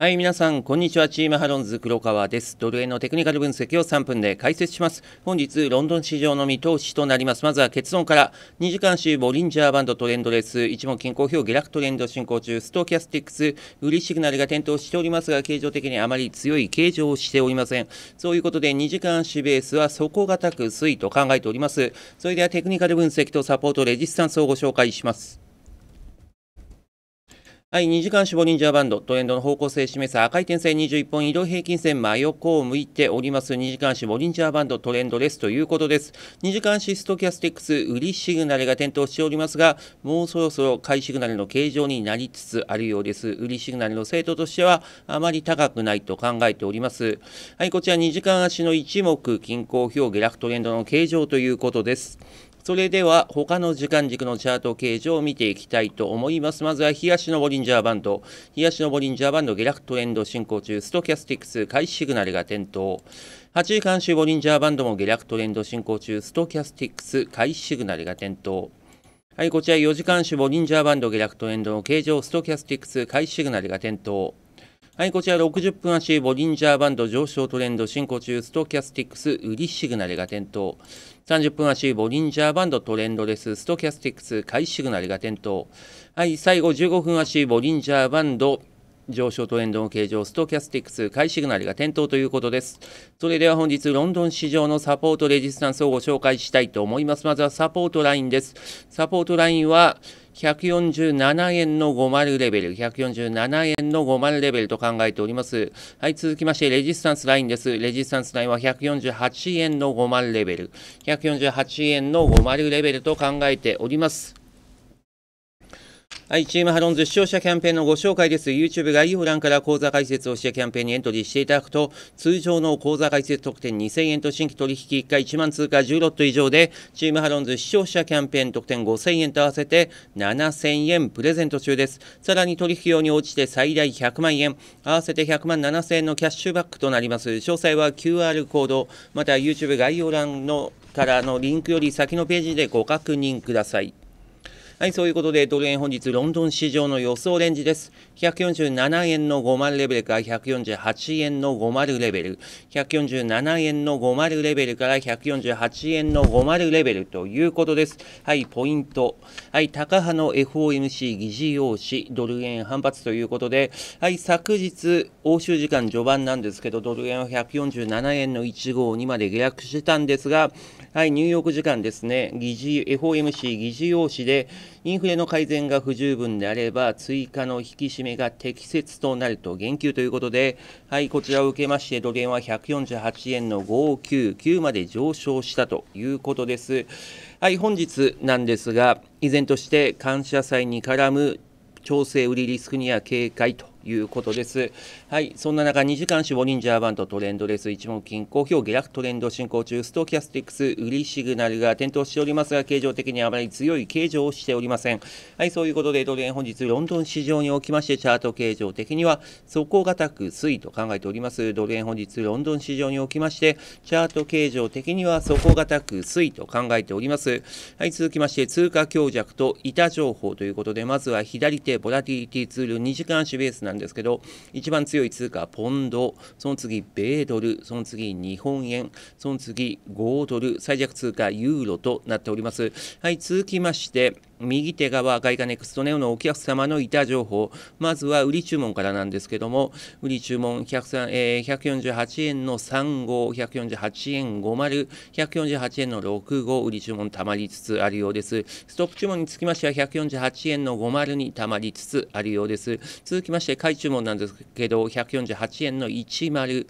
はい、皆さん、こんにちは。チームハロンズ黒川です。ドル円のテクニカル分析を3分で解説します。本日、ロンドン市場の見通しとなります。まずは結論から、2時間足ボリンジャーバンドトレンドレス、一目均衡表下落トレンド進行中、ストーキャスティックス、売りシグナルが点灯しておりますが、形状的にあまり強い形状をしておりません。そういうことで、2時間足ベースは底堅く推移と考えております。それではテクニカル分析とサポートレジスタンスをご紹介します。はい、2時間ンジ忍者バンド、トレンドの方向性示す赤い点線21本移動平均線真横を向いております2時間ンジ忍者バンドトレンドですということです。2時間シストキャスティックス売りシグナルが点灯しておりますが、もうそろそろ買いシグナルの形状になりつつあるようです。売りシグナルの精度としてはあまり高くないと考えております。はい、こちら2時間足の一目均衡表下落トレンドの形状ということです。それでは他の時間軸のチャート形状を見ていきたいと思います。まずは東のボリンジャーバンド。東のボリンジャーバンド下落トレンド進行中、ストキャスティックス、開始シグナルが点灯。8時間週ボリンジャーバンドも下落トレンド進行中、ストキャスティックス、開始シグナルが点灯。はい、こちら4時間種ボリンジャーバンド下落トレンドの形状、ストキャスティックス、開始シグナルが点灯。はい、こちら60分足、ボリンジャーバンド上昇トレンド、進行中、ストキャスティックス、売りシグナルが点灯。30分足、ボリンジャーバンドトレンドレス、ストキャスティックス、買いシグナルが点灯。はい、最後15分足、ボリンジャーバンド、上昇トレンドの形状、ストキャスティックス、買いシグナルが点灯ということです。それでは本日、ロンドン市場のサポートレジスタンスをご紹介したいと思います。まずはサポートラインです。サポートラインは、147円の50レベル、147円の50レベルと考えております。はい、続きまして、レジスタンスラインです。レジスタンスラインは148円の50レベル、148円の50レベルと考えております。はい、チームハロンズ視聴者キャンペーンのご紹介です。YouTube 概要欄から講座解説をしてキャンペーンにエントリーしていただくと、通常の講座解説特典2000円と新規取引1回1万通貨10ロット以上で、チームハロンズ視聴者キャンペーン特典5000円と合わせて7000円プレゼント中です。さらに取引用に応じて最大100万円、合わせて100万7000円のキャッシュバックとなります。詳細は QR コード、また YouTube 概要欄のからのリンクより先のページでご確認ください。はい、そういうことで、ドル円本日、ロンドン市場の予想レンジです。147円の50レベルから148円の50レベル、147円の50レベルから148円の50レベルということです。はい、ポイント。はい、高派の FOMC 議事要旨、ドル円反発ということで、はい、昨日、欧州時間序盤なんですけど、ドル円は147円の1号にまで下落してたんですが、はい、ニューヨーク時間ですね、議事 FOMC 議事要旨で、インフレの改善が不十分であれば、追加の引き締めが適切となると言及ということで、はい、こちらを受けまして、ドル円は148円の599まで上昇したということです。はい、本日なんですが、依然として感謝祭に絡む調整売りリスクには警戒ということです。はい、そんな中、2時間ンジャーバンドトレンドレス一目金好評下落トレンド進行中、ストキャスティックス売りシグナルが点灯しておりますが、形状的にあまり強い形状をしておりません。はい、そういうことで、ドル円本日ロンドン市場におきまして、チャート形状的には底堅く推移と考えております。ドル円本日ロンドン市場におきまして、チャート形状的には底堅く推移と考えております。はい、続きまして、通貨強弱と板情報ということで、まずは左手ボラティリティツール2時間足ベースなんですけど一番強い通貨ポンドその次米ドルその次日本円その次5ドル最弱通貨ユーロとなっておりますはい続きまして右手側、外貨ネクストネオのお客様の板情報、まずは売り注文からなんですけども、売り注文1えー、148円の3号、148円50、148円の6号、売り注文たまりつつあるようです。ストップ注文につきましては、148円の50にたまりつつあるようです。続きまして、買い注文なんですけど、148円の10、丸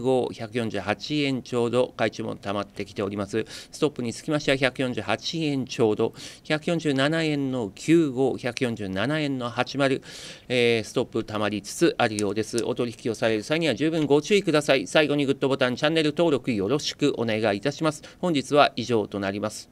5、148円ちょうど、買い注文たまってきております。ストップにつきましては、148円ちょうど、148 147円の95、147円の80、えー、ストップたまりつつあるようです。お取引をされる際には十分ご注意ください。最後にグッドボタン、チャンネル登録よろしくお願いいたします。本日は以上となります。